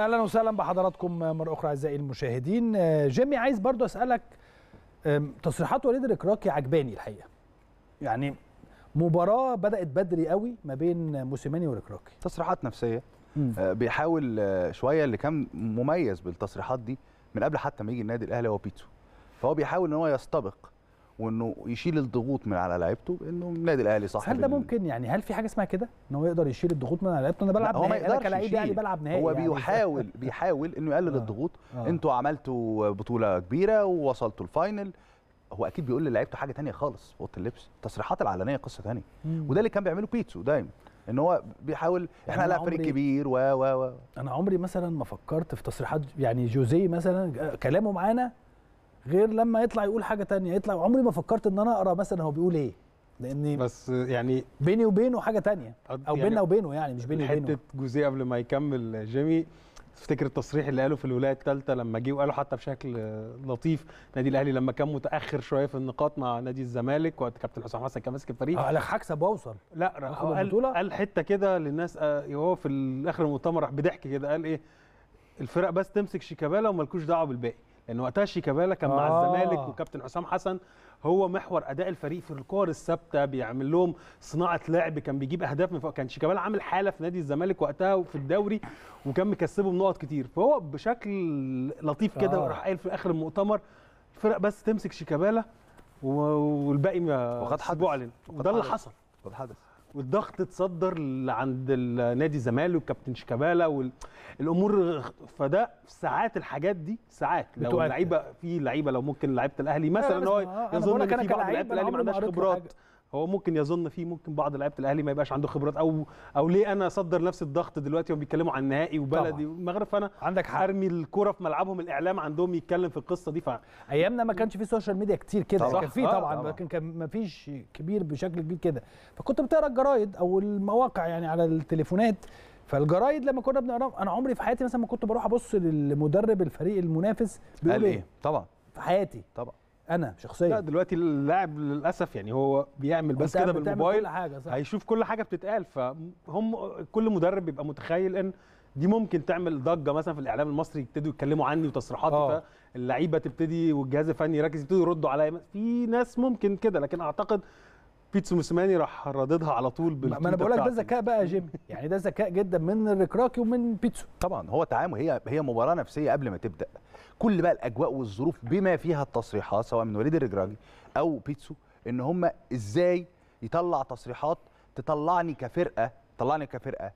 اهلا وسهلا بحضراتكم مره اخرى اعزائي المشاهدين آه، جيمي عايز برضو اسالك تصريحات وليد الركراكي عجباني الحقيقه يعني مباراه بدات بدري قوي ما بين موسيماني وركراكي تصريحات نفسيه مم. آه، بيحاول آه، شويه اللي كان مميز بالتصريحات دي من قبل حتى ما يجي النادي الاهلي هو بيتسو فهو بيحاول ان هو يستبق وانه يشيل الضغوط من على لعيبته انه النادي الاهلي صح هل ده ممكن يعني هل في حاجه اسمها كده ان هو يقدر يشيل الضغوط من على لعيبته انا بلعب نهائي انا كلاعب يعني بلعب نهائي هو يعني بيحاول بيحاول انه يقلل آه. الضغوط آه. انتوا عملتوا بطوله كبيره ووصلتوا الفاينل هو اكيد بيقول للعيبته حاجه ثانيه خالص في اوضه اللبس التصريحات العلنيه قصه ثانيه وده اللي كان بيعمله بيتسو دايما ان هو بيحاول احنا يعني لا فريق كبير و و و انا عمري مثلا ما فكرت في تصريحات يعني جوزيه مثلا آه، كلامه معانا غير لما يطلع يقول حاجه تانية يطلع عمري ما فكرت ان انا اقرا مثلا هو بيقول ايه لاني بس يعني بيني وبينه حاجه تانية او يعني بيننا وبينه يعني مش بيني وبينه حته جوزيه قبل ما يكمل جيمي تفتكر التصريح اللي قاله في الولايه الثالثه لما جه وقاله حتى بشكل لطيف نادي الاهلي لما كان متاخر شويه في النقاط مع نادي الزمالك وقت كابتن حسام حسن كان ماسك الفريق اه لك هكسب واوصل لا قال, قال حته كده للناس آه، هو في اخر المؤتمر راح بضحك كده قال ايه الفرق بس تمسك شيكابالا ومالكوش دعوه بالباقي ان وقتها شيكابالا كان آه. مع الزمالك آه. وكابتن حسام حسن هو محور اداء الفريق في الكور الثابته بيعمل لهم صناعه لعب كان بيجيب اهداف من فوق كان شيكابالا عامل حاله في نادي الزمالك وقتها وفي الدوري وكان مكسبه بنقط كتير فهو بشكل لطيف كده آه. راح قايل في اخر المؤتمر الفرق بس تمسك شيكابالا والباقي ما وقد حدث وده اللي حصل وقد حدث والضغط اتصدر عند نادي الزمالك وكابتن شيكابالا والامور فده ساعات الحاجات دي ساعات لو اللعيبه في لعيبه لو ممكن لعيبه الاهلي مثلا هو يظن ان في بعض لعيبه الاهلي ما عندهاش خبرات هو ممكن يظن فيه ممكن بعض لعيبه الاهلي ما يبقاش عنده خبرات او او ليه انا اصدر نفس الضغط دلوقتي وهم بيتكلموا عن النهائي وبلدي والمغرب فانا عندك حق ارمي الكوره في ملعبهم الاعلام عندهم يتكلم في القصه دي ف ايامنا ما كانش في سوشيال ميديا كتير كده كان في آه، طبعا لكن كان ما فيش كبير بشكل كبير كده فكنت بتقرا الجرايد او المواقع يعني على التليفونات فالجرايد لما كنا بنقرا انا عمري في حياتي مثلا ما كنت بروح ابص للمدرب الفريق المنافس بيقول إيه؟, ايه طبعا في حياتي طبعا انا شخصيا لا دلوقتي اللاعب للاسف يعني هو بيعمل بس كده بالموبايل كل حاجة صح. هيشوف كل حاجه بتتقال فهم كل مدرب بيبقى متخيل ان دي ممكن تعمل ضجه مثلا في الاعلام المصري يبتدوا يتكلموا عني وتصريحاتي آه. فاللعيبه تبتدي والجهاز الفني يركز يبتدوا يردوا عليا في ناس ممكن كده لكن اعتقد بيتسو موسيماني راح رددها على طول بال ما انا بقول لك ده ذكاء بقى يا جيمي يعني ده ذكاء جدا من الركراكي ومن بيتسو طبعا هو تعامل هي هي مباراه نفسيه قبل ما تبدا كل بقى الاجواء والظروف بما فيها التصريحات سواء من وليد الركراكي او بيتسو ان هم ازاي يطلع تصريحات تطلعني كفرقه تطلعني كفرقه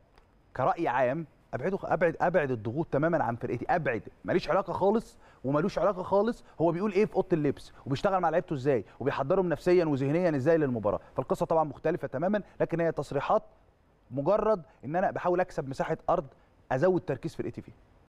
كراي عام ابعده ابعد ابعد الضغوط تماما عن فرقتي ابعد ماليش علاقه خالص ومالوش علاقه خالص هو بيقول ايه في اوضه اللبس وبيشتغل مع لعيبته ازاي وبيحضرهم نفسيا وذهنيا ازاي للمباراه فالقصه طبعا مختلفه تماما لكن هي تصريحات مجرد ان انا بحاول اكسب مساحه ارض ازود تركيز فرقتي فيها